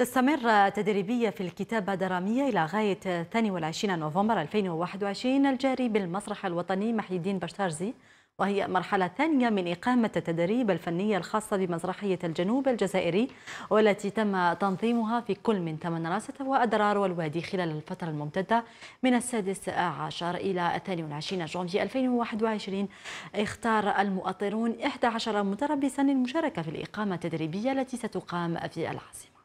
تستمر تدريبية في الكتابة درامية إلى غاية 22 نوفمبر 2021 الجاري بالمسرح الوطني محي الدين بشتارزي وهي مرحلة ثانية من إقامة التدريب الفنية الخاصة بمسرحية الجنوب الجزائري والتي تم تنظيمها في كل من راسة وأدرار والوادي خلال الفترة الممتدة من السادس عشر إلى 22 جونفي 2021 اختار المؤطرون 11 متربصا للمشاركة في الإقامة التدريبية التي ستقام في العاصمة